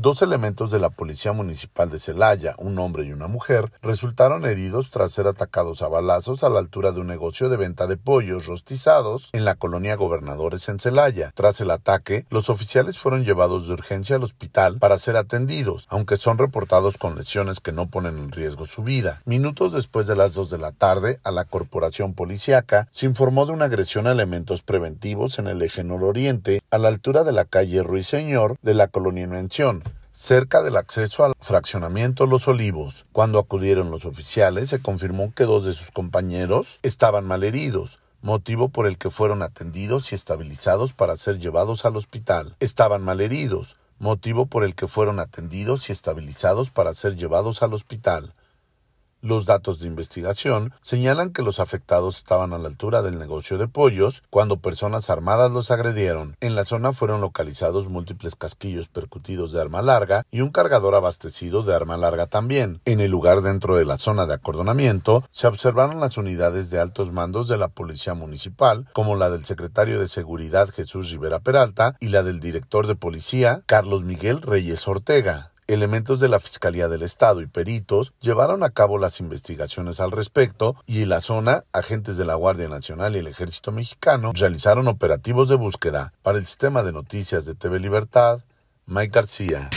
Dos elementos de la Policía Municipal de Celaya, un hombre y una mujer, resultaron heridos tras ser atacados a balazos a la altura de un negocio de venta de pollos rostizados en la colonia Gobernadores en Celaya. Tras el ataque, los oficiales fueron llevados de urgencia al hospital para ser atendidos, aunque son reportados con lesiones que no ponen en riesgo su vida. Minutos después de las 2 de la tarde, a la corporación Policiaca, se informó de una agresión a elementos preventivos en el eje nororiente a la altura de la calle Ruiseñor de la colonia Invención, cerca del acceso al fraccionamiento Los Olivos. Cuando acudieron los oficiales, se confirmó que dos de sus compañeros estaban heridos, motivo por el que fueron atendidos y estabilizados para ser llevados al hospital. Estaban malheridos, motivo por el que fueron atendidos y estabilizados para ser llevados al hospital. Los datos de investigación señalan que los afectados estaban a la altura del negocio de pollos cuando personas armadas los agredieron. En la zona fueron localizados múltiples casquillos percutidos de arma larga y un cargador abastecido de arma larga también. En el lugar dentro de la zona de acordonamiento se observaron las unidades de altos mandos de la Policía Municipal, como la del secretario de Seguridad Jesús Rivera Peralta y la del director de Policía Carlos Miguel Reyes Ortega elementos de la Fiscalía del Estado y peritos llevaron a cabo las investigaciones al respecto y en la zona, agentes de la Guardia Nacional y el Ejército Mexicano realizaron operativos de búsqueda para el sistema de noticias de TV Libertad, Mike García.